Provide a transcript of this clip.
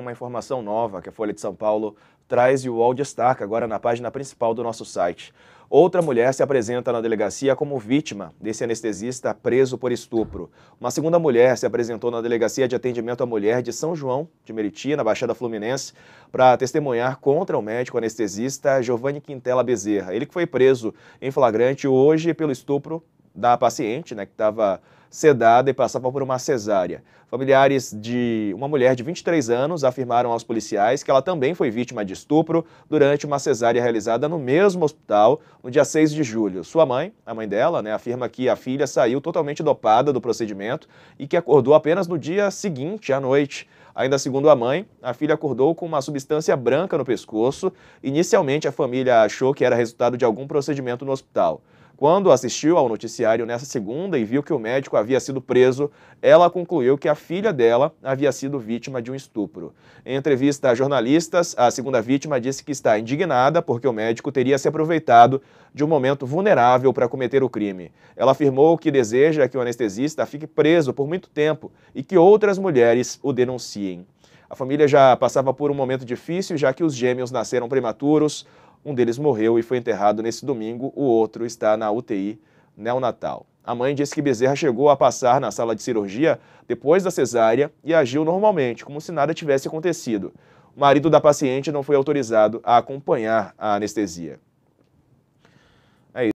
uma informação nova que a Folha de São Paulo traz e o UOL destaca agora na página principal do nosso site. Outra mulher se apresenta na delegacia como vítima desse anestesista preso por estupro. Uma segunda mulher se apresentou na delegacia de atendimento à mulher de São João de Meriti, na Baixada Fluminense, para testemunhar contra o médico anestesista Giovanni Quintela Bezerra. Ele que foi preso em flagrante hoje pelo estupro da paciente, né, que estava sedada e passava por uma cesárea. Familiares de uma mulher de 23 anos afirmaram aos policiais que ela também foi vítima de estupro durante uma cesárea realizada no mesmo hospital no dia 6 de julho. Sua mãe, a mãe dela, né, afirma que a filha saiu totalmente dopada do procedimento e que acordou apenas no dia seguinte, à noite. Ainda segundo a mãe, a filha acordou com uma substância branca no pescoço. Inicialmente, a família achou que era resultado de algum procedimento no hospital. Quando assistiu ao noticiário nessa segunda e viu que o médico havia sido preso, ela concluiu que a filha dela havia sido vítima de um estupro. Em entrevista a jornalistas, a segunda vítima disse que está indignada porque o médico teria se aproveitado de um momento vulnerável para cometer o crime. Ela afirmou que deseja que o anestesista fique preso por muito tempo e que outras mulheres o denunciem. A família já passava por um momento difícil, já que os gêmeos nasceram prematuros, um deles morreu e foi enterrado nesse domingo, o outro está na UTI neonatal. A mãe disse que Bezerra chegou a passar na sala de cirurgia depois da cesárea e agiu normalmente, como se nada tivesse acontecido. O marido da paciente não foi autorizado a acompanhar a anestesia.